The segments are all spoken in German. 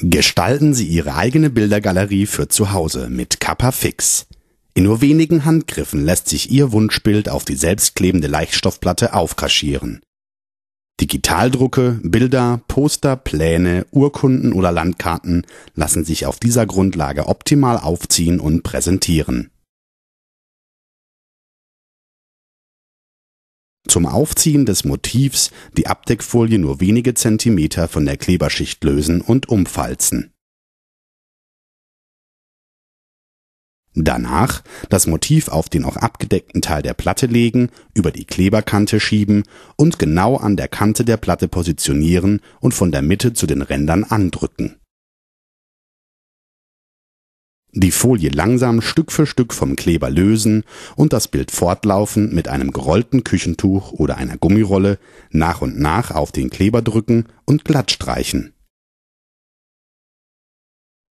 Gestalten Sie Ihre eigene Bildergalerie für zu Hause mit Kappa Fix. In nur wenigen Handgriffen lässt sich Ihr Wunschbild auf die selbstklebende Leichtstoffplatte aufkaschieren. Digitaldrucke, Bilder, Poster, Pläne, Urkunden oder Landkarten lassen sich auf dieser Grundlage optimal aufziehen und präsentieren Zum Aufziehen des Motivs die Abdeckfolie nur wenige Zentimeter von der Kleberschicht lösen und umfalzen. Danach das Motiv auf den auch abgedeckten Teil der Platte legen, über die Kleberkante schieben und genau an der Kante der Platte positionieren und von der Mitte zu den Rändern andrücken die Folie langsam Stück für Stück vom Kleber lösen und das Bild fortlaufend mit einem gerollten Küchentuch oder einer Gummirolle nach und nach auf den Kleber drücken und glatt streichen.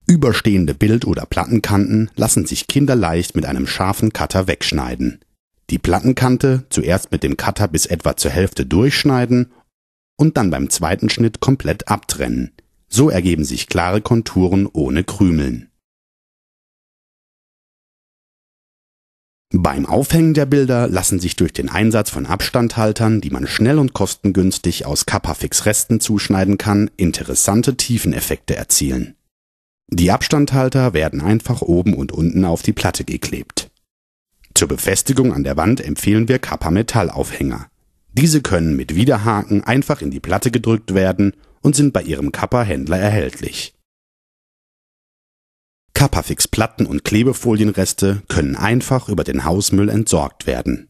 Überstehende Bild- oder Plattenkanten lassen sich kinderleicht mit einem scharfen Cutter wegschneiden. Die Plattenkante zuerst mit dem Cutter bis etwa zur Hälfte durchschneiden und dann beim zweiten Schnitt komplett abtrennen. So ergeben sich klare Konturen ohne Krümeln. Beim Aufhängen der Bilder lassen sich durch den Einsatz von Abstandhaltern, die man schnell und kostengünstig aus Cappafix-Resten zuschneiden kann, interessante Tiefeneffekte erzielen. Die Abstandhalter werden einfach oben und unten auf die Platte geklebt. Zur Befestigung an der Wand empfehlen wir Kappa-Metallaufhänger. Diese können mit Widerhaken einfach in die Platte gedrückt werden und sind bei Ihrem Kappa-Händler erhältlich. Copperfix-Platten und Klebefolienreste können einfach über den Hausmüll entsorgt werden.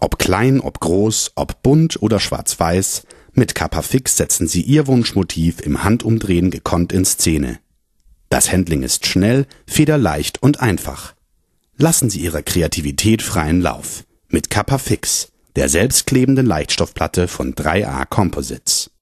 Ob klein, ob groß, ob bunt oder schwarz-weiß, mit Copperfix setzen sie ihr Wunschmotiv im Handumdrehen gekonnt in Szene. Das Handling ist schnell, federleicht und einfach. Lassen Sie Ihrer Kreativität freien Lauf mit Kappa Fix, der selbstklebenden Leichtstoffplatte von 3A Composites.